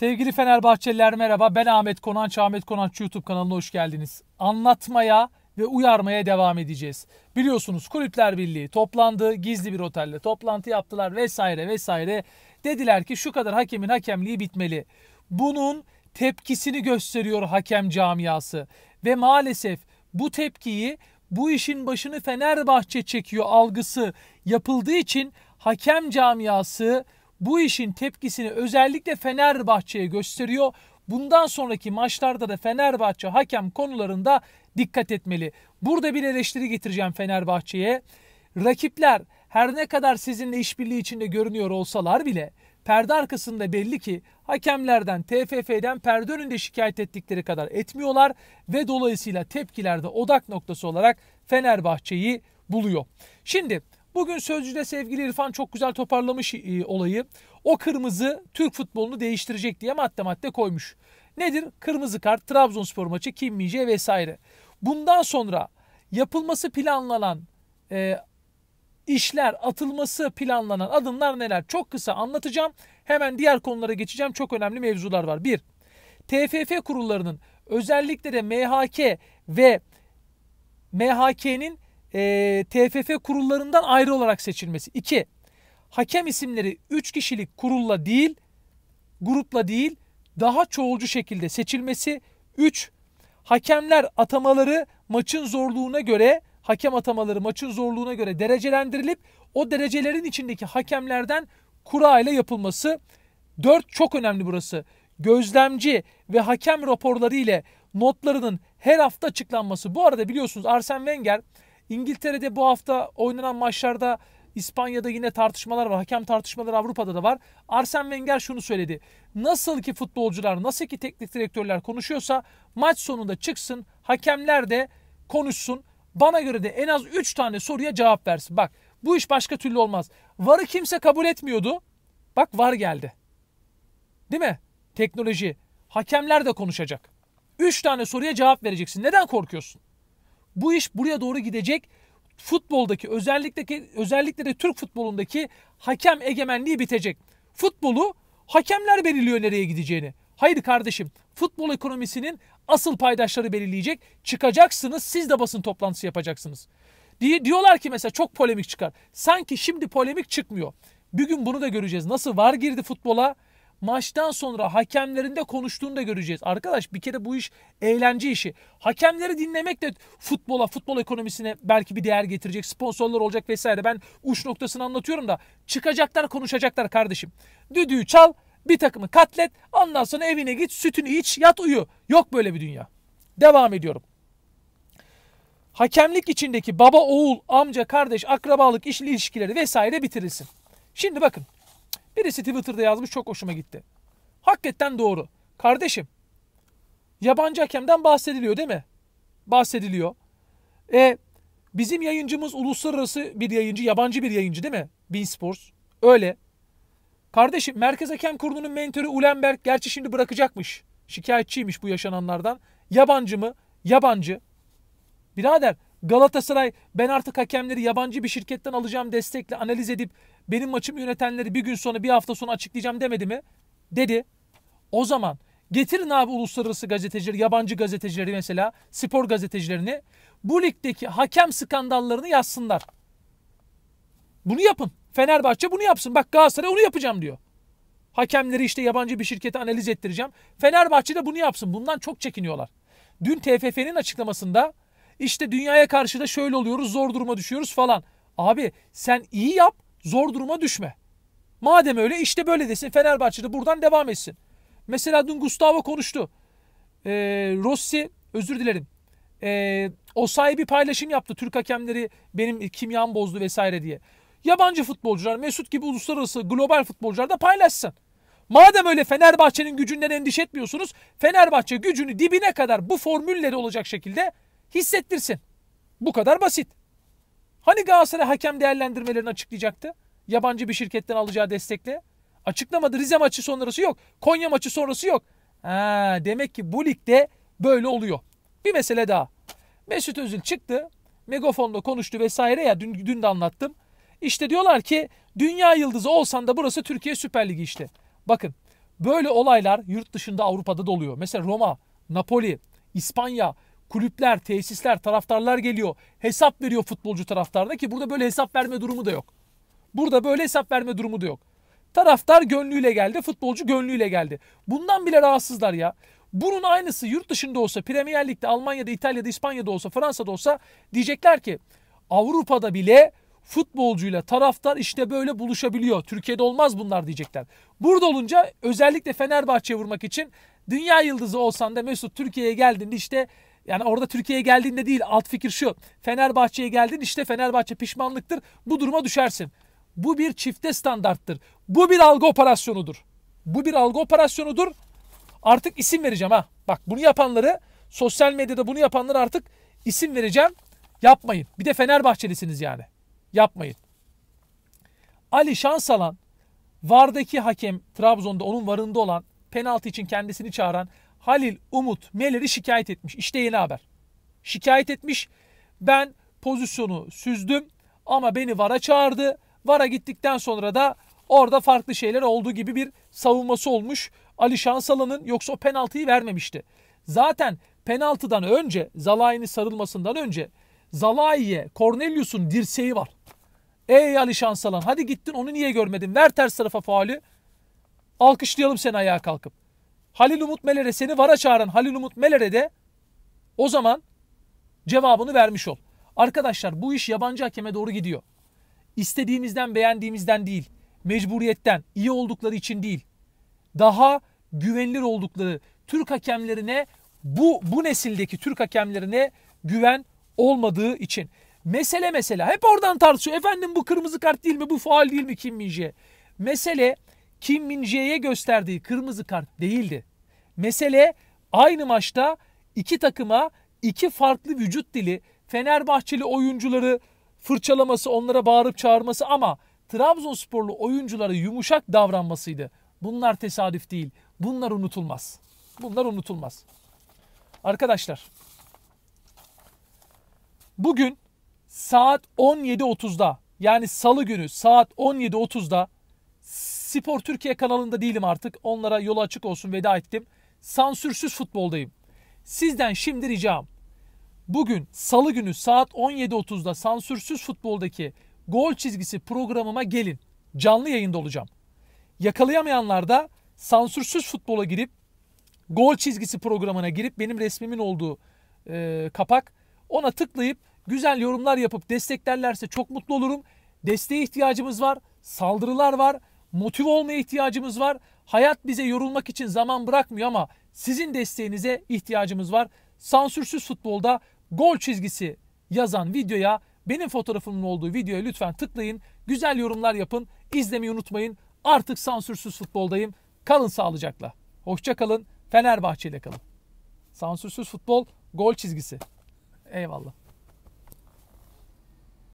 Sevgili Fenerbahçeliler merhaba. Ben Ahmet Konanç. Ahmet Konanç YouTube kanalına hoş geldiniz. Anlatmaya ve uyarmaya devam edeceğiz. Biliyorsunuz Kulüpler Birliği toplandı. Gizli bir otelde toplantı yaptılar vesaire vesaire. Dediler ki şu kadar hakemin hakemliği bitmeli. Bunun tepkisini gösteriyor hakem camiası. Ve maalesef bu tepkiyi bu işin başını Fenerbahçe çekiyor algısı yapıldığı için hakem camiası bu işin tepkisini özellikle Fenerbahçe'ye gösteriyor. Bundan sonraki maçlarda da Fenerbahçe hakem konularında dikkat etmeli. Burada bir eleştiri getireceğim Fenerbahçe'ye. Rakipler her ne kadar sizinle işbirliği içinde görünüyor olsalar bile perde arkasında belli ki hakemlerden, TFF'den perde önünde şikayet ettikleri kadar etmiyorlar ve dolayısıyla tepkilerde odak noktası olarak Fenerbahçe'yi buluyor. Şimdi Bugün Sözcü'de sevgili İrfan çok güzel toparlamış e, olayı. O kırmızı Türk futbolunu değiştirecek diye madde madde koymuş. Nedir? Kırmızı kart, Trabzonspor maçı, Kim Mince vesaire. Bundan sonra yapılması planlanan e, işler, atılması planlanan adımlar neler? Çok kısa anlatacağım. Hemen diğer konulara geçeceğim. Çok önemli mevzular var. bir TFF kurullarının özellikle de MHK ve MHK'nin e, TFF kurullarından ayrı olarak seçilmesi. 2. Hakem isimleri 3 kişilik kurulla değil, grupla değil, daha çoğulcu şekilde seçilmesi. 3. Hakemler atamaları maçın zorluğuna göre, hakem atamaları maçın zorluğuna göre derecelendirilip o derecelerin içindeki hakemlerden kura ile yapılması. 4 çok önemli burası. Gözlemci ve hakem raporları ile notlarının her hafta açıklanması. Bu arada biliyorsunuz Arsene Wenger İngiltere'de bu hafta oynanan maçlarda İspanya'da yine tartışmalar var. Hakem tartışmaları Avrupa'da da var. Arsene Wenger şunu söyledi. Nasıl ki futbolcular, nasıl ki teknik direktörler konuşuyorsa maç sonunda çıksın, hakemler de konuşsun. Bana göre de en az 3 tane soruya cevap versin. Bak bu iş başka türlü olmaz. Var'ı kimse kabul etmiyordu. Bak var geldi. Değil mi? Teknoloji. Hakemler de konuşacak. 3 tane soruya cevap vereceksin. Neden korkuyorsun? Bu iş buraya doğru gidecek. Futboldaki özellikle özellikle de Türk futbolundaki hakem egemenliği bitecek. Futbolu hakemler belirliyor nereye gideceğini. Hayır kardeşim futbol ekonomisinin asıl paydaşları belirleyecek. Çıkacaksınız siz de basın toplantısı yapacaksınız. Diye, diyorlar ki mesela çok polemik çıkar. Sanki şimdi polemik çıkmıyor. Bir gün bunu da göreceğiz. Nasıl var girdi futbola? maçtan sonra hakemlerinde konuştuğunu da göreceğiz. Arkadaş bir kere bu iş eğlence işi. Hakemleri dinlemek de futbola, futbol ekonomisine belki bir değer getirecek. Sponsorlar olacak vesaire. Ben uç noktasını anlatıyorum da çıkacaklar konuşacaklar kardeşim. Düdüğü çal, bir takımı katlet, ondan sonra evine git, sütünü iç, yat uyu. Yok böyle bir dünya. Devam ediyorum. Hakemlik içindeki baba, oğul, amca, kardeş, akrabalık, iş ilişkileri vesaire bitirilsin. Şimdi bakın Birisi Twitter'da yazmış çok hoşuma gitti. Hakikaten doğru. Kardeşim yabancı hakemden bahsediliyor değil mi? Bahsediliyor. E, bizim yayıncımız uluslararası bir yayıncı, yabancı bir yayıncı değil mi? Bean Sports. Öyle. Kardeşim Merkez Hakem Kurulu'nun mentörü Ulenberg gerçi şimdi bırakacakmış. Şikayetçiymiş bu yaşananlardan. Yabancı mı? Yabancı. Birader Galatasaray ben artık hakemleri yabancı bir şirketten alacağım destekle analiz edip benim maçımı yönetenleri bir gün sonra bir hafta sonra açıklayacağım demedi mi? Dedi. O zaman getirin abi uluslararası gazetecileri, yabancı gazetecileri mesela, spor gazetecilerini bu ligdeki hakem skandallarını yazsınlar. Bunu yapın. Fenerbahçe bunu yapsın. Bak Galatasaray onu yapacağım diyor. Hakemleri işte yabancı bir şirkete analiz ettireceğim. Fenerbahçe de bunu yapsın. Bundan çok çekiniyorlar. Dün TFF'nin açıklamasında işte dünyaya karşı da şöyle oluyoruz zor duruma düşüyoruz falan. Abi sen iyi yap zor duruma düşme. Madem öyle işte böyle desin Fenerbahçe'de buradan devam etsin. Mesela dün Gustavo konuştu. Ee, Rossi özür dilerim. Ee, o sahibi paylaşım yaptı. Türk hakemleri benim kimyam bozdu vesaire diye. Yabancı futbolcular Mesut gibi uluslararası global futbolcular da paylaşsın. Madem öyle Fenerbahçe'nin gücünden endişe etmiyorsunuz. Fenerbahçe gücünü dibine kadar bu formülleri olacak şekilde hissettirsin. Bu kadar basit. Hani Galatasaray hakem değerlendirmelerini açıklayacaktı? Yabancı bir şirketten alacağı destekle. Açıklamadı. Rize maçı sonrası yok. Konya maçı sonrası yok. Ha, demek ki bu ligde böyle oluyor. Bir mesele daha. Mesut Özil çıktı. Megafonla konuştu vesaire ya dün, dün de anlattım. İşte diyorlar ki dünya yıldızı olsan da burası Türkiye Süper Ligi işte. Bakın böyle olaylar yurt dışında Avrupa'da da oluyor. Mesela Roma, Napoli, İspanya kulüpler, tesisler, taraftarlar geliyor. Hesap veriyor futbolcu taraftarda ki burada böyle hesap verme durumu da yok. Burada böyle hesap verme durumu da yok. Taraftar gönlüyle geldi, futbolcu gönlüyle geldi. Bundan bile rahatsızlar ya. Bunun aynısı yurt dışında olsa, Premier Lig'de, Almanya'da, İtalya'da, İspanya'da olsa, Fransa'da olsa diyecekler ki Avrupa'da bile futbolcuyla taraftar işte böyle buluşabiliyor. Türkiye'de olmaz bunlar diyecekler. Burada olunca özellikle Fenerbahçe'ye vurmak için dünya yıldızı olsan da Mesut Türkiye'ye geldiğinde işte yani orada Türkiye'ye geldiğinde değil alt fikir şu. Fenerbahçe'ye geldin işte Fenerbahçe pişmanlıktır. Bu duruma düşersin. Bu bir çifte standarttır. Bu bir algı operasyonudur. Bu bir algı operasyonudur. Artık isim vereceğim ha. Bak bunu yapanları sosyal medyada bunu yapanları artık isim vereceğim. Yapmayın. Bir de Fenerbahçelisiniz yani. Yapmayın. Ali Şansalan Vardaki hakem Trabzon'da onun varında olan penaltı için kendisini çağıran Halil Umut Meler'i şikayet etmiş. İşte yeni haber. Şikayet etmiş. Ben pozisyonu süzdüm ama beni VAR'a çağırdı. VAR'a gittikten sonra da orada farklı şeyler olduğu gibi bir savunması olmuş. Ali Şansalan'ın yoksa o penaltıyı vermemişti. Zaten penaltıdan önce Zalai'nin sarılmasından önce Zalai'ye Cornelius'un dirseği var. Ey Ali Şansalan hadi gittin onu niye görmedin? Ver ters tarafa faali. Alkışlayalım seni ayağa kalkıp. Halil Umut Meler'e seni vara çağıran Halil Umut Meler'e de o zaman cevabını vermiş ol. Arkadaşlar bu iş yabancı hakeme doğru gidiyor. İstediğimizden beğendiğimizden değil, mecburiyetten, iyi oldukları için değil. Daha güvenilir oldukları Türk hakemlerine bu bu nesildeki Türk hakemlerine güven olmadığı için. Mesele mesela hep oradan tartışıyor. Efendim bu kırmızı kart değil mi? Bu faal değil mi Kim Minje? Mesele kim Min-jae'ye gösterdiği kırmızı kart değildi. Mesele aynı maçta iki takıma iki farklı vücut dili, Fenerbahçeli oyuncuları fırçalaması, onlara bağırıp çağırması ama Trabzonsporlu oyunculara yumuşak davranmasıydı. Bunlar tesadüf değil. Bunlar unutulmaz. Bunlar unutulmaz. Arkadaşlar bugün saat 17.30'da yani salı günü saat 17.30'da Spor Türkiye kanalında değilim artık. Onlara yolu açık olsun veda ettim. Sansürsüz futboldayım. Sizden şimdi ricam. Bugün salı günü saat 17.30'da Sansürsüz Futbol'daki Gol Çizgisi programıma gelin. Canlı yayında olacağım. Yakalayamayanlar da Sansürsüz Futbol'a girip Gol Çizgisi programına girip benim resmimin olduğu e, kapak ona tıklayıp güzel yorumlar yapıp desteklerlerse çok mutlu olurum. Desteğe ihtiyacımız var. Saldırılar var motive olmaya ihtiyacımız var. Hayat bize yorulmak için zaman bırakmıyor ama sizin desteğinize ihtiyacımız var. Sansürsüz futbolda gol çizgisi yazan videoya benim fotoğrafımın olduğu videoya lütfen tıklayın. Güzel yorumlar yapın. İzlemeyi unutmayın. Artık sansürsüz futboldayım. Kalın sağlıcakla. Hoşça kalın. Fenerbahçe ile kalın. Sansürsüz futbol gol çizgisi. Eyvallah.